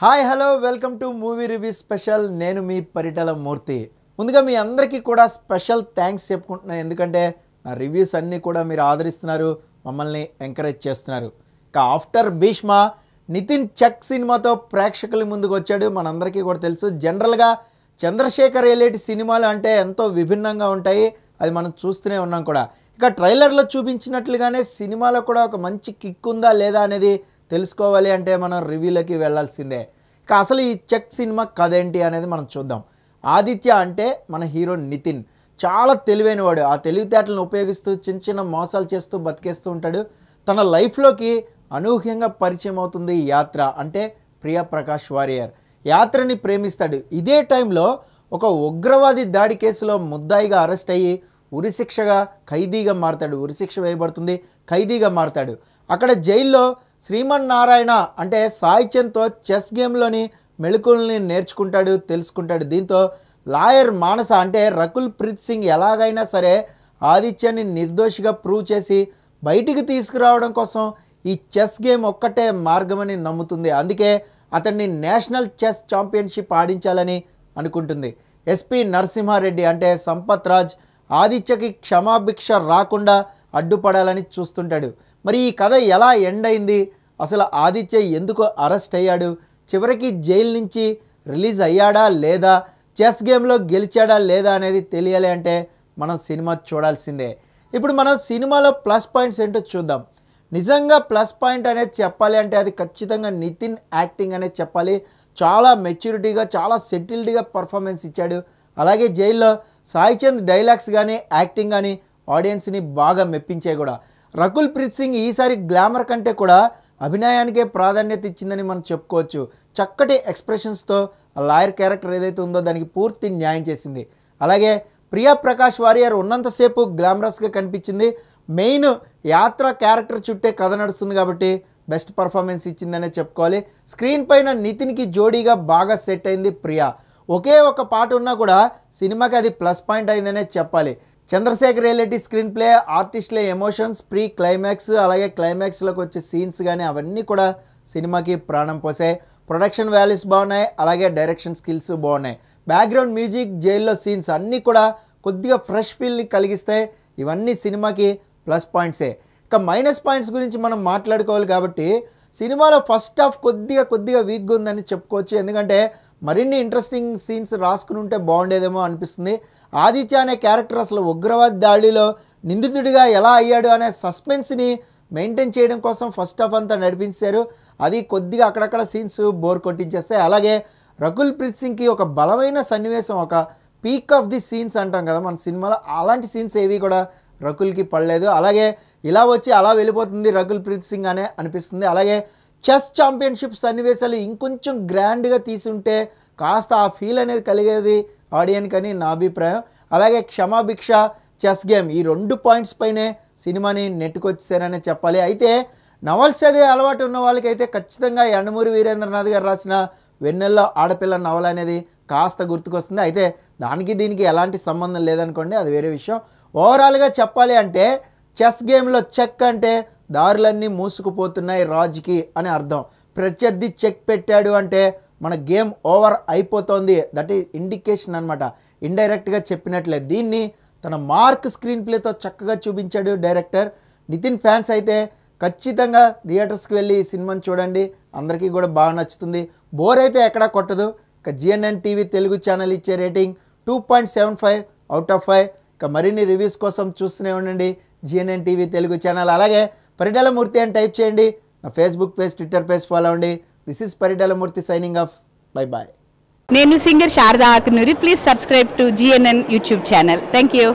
hi hello welcome to movie review special నేను మీ పరిటల మూర్తి ముందుగా మీ అందరికీ కూడా స్పెషల్ థ్యాంక్స్ చెప్పుకుంటున్నాను ఎందుకంటే నా రివ్యూస్ అన్నీ కూడా మీరు ఆదరిస్తున్నారు మమ్మల్ని ఎంకరేజ్ చేస్తున్నారు ఇక ఆఫ్టర్ భీష్మ నితిన్ చక్ సినిమాతో ప్రేక్షకుల ముందుకు వచ్చాడు మనందరికీ కూడా తెలుసు జనరల్గా చంద్రశేఖర్ ఏలేటి సినిమాలు అంటే ఎంతో విభిన్నంగా ఉంటాయి అది మనం చూస్తూనే ఉన్నాం కూడా ఇక ట్రైలర్లో చూపించినట్లుగానే సినిమాలో కూడా ఒక మంచి కిక్ ఉందా లేదా అనేది తెలుసుకోవాలి అంటే మనం రివ్యూలకి వెళ్ళాల్సిందే ఇక అసలు ఈ చెక్ సినిమా కథ ఏంటి అనేది మనం చూద్దాం ఆదిత్య అంటే మన హీరో నితిన్ చాలా తెలివైనవాడు ఆ తెలివితేటలను ఉపయోగిస్తూ చిన్న చిన్న మోసాలు చేస్తూ బతికేస్తూ ఉంటాడు తన లైఫ్లోకి అనూహ్యంగా పరిచయం అవుతుంది యాత్ర అంటే ప్రియా ప్రకాష్ వారియర్ యాత్రని ప్రేమిస్తాడు ఇదే టైంలో ఒక ఉగ్రవాది దాడి కేసులో ముద్దాయిగా అరెస్ట్ అయ్యి ఉరిశిక్షగా ఖైదీగా మారతాడు ఉరిశిక్ష వేయబడుతుంది ఖైదీగా మారతాడు అక్కడ జైల్లో శ్రీమన్నారాయణ అంటే సాహిత్యంతో చెస్ గేమ్లోని మెళుకుల్ని నేర్చుకుంటాడు తెలుసుకుంటాడు దీంతో లాయర్ మానస అంటే రకుల్ ప్రీత్ సింగ్ ఎలాగైనా సరే ఆదిత్యాన్ని నిర్దోషిగా ప్రూవ్ చేసి బయటికి తీసుకురావడం కోసం ఈ చెస్ గేమ్ ఒక్కటే మార్గమని నమ్ముతుంది అందుకే అతన్ని నేషనల్ చెస్ ఛాంపియన్షిప్ ఆడించాలని అనుకుంటుంది ఎస్పి నరసింహారెడ్డి అంటే సంపత్ రాజ్ ఆదిత్యకి క్షమాభిక్ష రాకుండా అడ్డుపడాలని చూస్తుంటాడు మరి ఈ కథ ఎలా ఎండ్ అయింది అసలు ఆదిత్య ఎందుకు అరెస్ట్ అయ్యాడు చివరికి జైలు నుంచి రిలీజ్ అయ్యాడా లేదా చెస్ గేమ్లో గెలిచాడా లేదా అనేది తెలియాలి అంటే మనం సినిమా చూడాల్సిందే ఇప్పుడు మనం సినిమాలో ప్లస్ పాయింట్స్ ఏంటో చూద్దాం నిజంగా ప్లస్ పాయింట్ అనేది చెప్పాలి అంటే అది ఖచ్చితంగా నితిన్ యాక్టింగ్ అనేది చెప్పాలి చాలా మెచ్యూరిటీగా చాలా సెటిల్డ్గా పర్ఫార్మెన్స్ ఇచ్చాడు అలాగే జైల్లో సాయిచంద్ డైలాగ్స్ కానీ యాక్టింగ్ కానీ ఆడియన్స్ని బాగా మెప్పించాయి కూడా రకుల్ ప్రీత్ సింగ్ ఈసారి గ్లామర్ కంటే కూడా అభినయానికే ప్రాధాన్యత ఇచ్చిందని మనం చెప్పుకోవచ్చు చక్కటి ఎక్స్ప్రెషన్స్తో లాయర్ క్యారెక్టర్ ఏదైతే ఉందో దానికి పూర్తి న్యాయం చేసింది అలాగే ప్రియా ప్రకాష్ వారియర్ ఉన్నంతసేపు గ్లామరస్గా కనిపించింది మెయిన్ యాత్ర క్యారెక్టర్ చుట్టే కథ నడుస్తుంది కాబట్టి బెస్ట్ పర్ఫార్మెన్స్ ఇచ్చిందనే చెప్పుకోవాలి స్క్రీన్ పైన నితిన్కి జోడీగా బాగా సెట్ అయింది ప్రియా ఒకే ఒక పాట ఉన్నా కూడా సినిమాకి అది ప్లస్ పాయింట్ అయిందనే చెప్పాలి చంద్రశేఖర్ రియాలిటీ స్క్రీన్ ప్లే ఆర్టిస్ట్ల ఎమోషన్స్ ప్రీ క్లైమాక్స్ అలాగే క్లైమాక్స్లోకి వచ్చే సీన్స్ కానీ అవన్నీ కూడా సినిమాకి ప్రాణం పోసాయి ప్రొడక్షన్ వాల్యూస్ బాగున్నాయి అలాగే డైరెక్షన్ స్కిల్స్ బాగున్నాయి బ్యాక్గ్రౌండ్ మ్యూజిక్ జైల్లో సీన్స్ అన్నీ కూడా కొద్దిగా ఫ్రెష్ ఫీల్ని కలిగిస్తాయి ఇవన్నీ సినిమాకి ప్లస్ పాయింట్సే ఇక మైనస్ పాయింట్స్ గురించి మనం మాట్లాడుకోవాలి కాబట్టి సినిమాలో ఫస్ట్ హాఫ్ కొద్దిగా కొద్దిగా వీక్గా ఉందని చెప్పుకోవచ్చు ఎందుకంటే మరిన్ని ఇంట్రెస్టింగ్ సీన్స్ రాసుకుని ఉంటే బాగుండేదేమో అనిపిస్తుంది ఆదిత్య అనే క్యారెక్టర్ అసలు ఉగ్రవాద దాడిలో నిందితుడిగా ఎలా అయ్యాడు అనే సస్పెన్స్ని మెయింటైన్ చేయడం కోసం ఫస్ట్ ఆఫ్ అంతా నడిపించారు అది కొద్దిగా అక్కడక్కడ సీన్స్ బోర్ కొట్టించేస్తాయి అలాగే రకుల్ ప్రీత్ సింగ్కి ఒక బలమైన సన్నివేశం ఒక పీక్ ఆఫ్ ది సీన్స్ అంటాం కదా మన సినిమాలో అలాంటి సీన్స్ ఏవి కూడా రకుల్కి పడలేదు అలాగే ఇలా వచ్చి అలా వెళ్ళిపోతుంది రకుల్ ప్రీత్ సింగ్ అనే అనిపిస్తుంది అలాగే చెస్ ఛాంపియన్షిప్ సన్నివేశాలు ఇంకొంచెం గ్రాండ్గా తీసుంటే కాస్త ఆ ఫీల్ అనేది కలిగేది ఆడియన్ అని నా అభిప్రాయం అలాగే క్షమాభిక్ష చెస్ గేమ్ ఈ రెండు పాయింట్స్ పైనే సినిమాని నెట్టుకొచ్చేసారనే చెప్పాలి అయితే నవల్స్ అదే అలవాటు ఉన్న వాళ్ళకైతే ఖచ్చితంగా ఎండమూరి వీరేంద్రనాథ్ గారు రాసిన వెన్నెల్లో ఆడపిల్ల నవల అనేది కాస్త గుర్తుకొస్తుంది అయితే దానికి దీనికి ఎలాంటి సంబంధం లేదనుకోండి అది వేరే విషయం ఓవరాల్గా చెప్పాలి అంటే చెస్ గేమ్లో చెక్ అంటే దారులన్నీ మూసుకుపోతున్నాయి రాజ్కి అని అర్థం ప్రత్యర్థి చెక్ పెట్టాడు అంటే మన గేమ్ ఓవర్ అయిపోతోంది దట్ ఈ ఇండికేషన్ అనమాట ఇండైరెక్ట్గా చెప్పినట్లే దీన్ని తన మార్క్ స్క్రీన్ ప్లేతో చక్కగా చూపించాడు డైరెక్టర్ నితిన్ ఫ్యాన్స్ అయితే ఖచ్చితంగా థియేటర్స్కి వెళ్ళి ఈ సినిమాని చూడండి అందరికీ కూడా బాగా నచ్చుతుంది బోర్ అయితే ఎక్కడా కొట్టదు ఇక జిఎన్ఎన్ టీవీ తెలుగు ఛానల్ ఇచ్చే rating two point seven five out of five ఇక మరిన్ని రివ్యూస్ కోసం చూస్తూనే ఉండండి జిఎన్ఎన్ టీవీ తెలుగు ఛానల్ అలాగే మూర్తి అని టైప్ చేయండి నా Facebook page Twitter page follow అవ్వండి this is Murthy signing off bye bye నేను singer Sharada Akunuri please subscribe to GNN YouTube channel thank you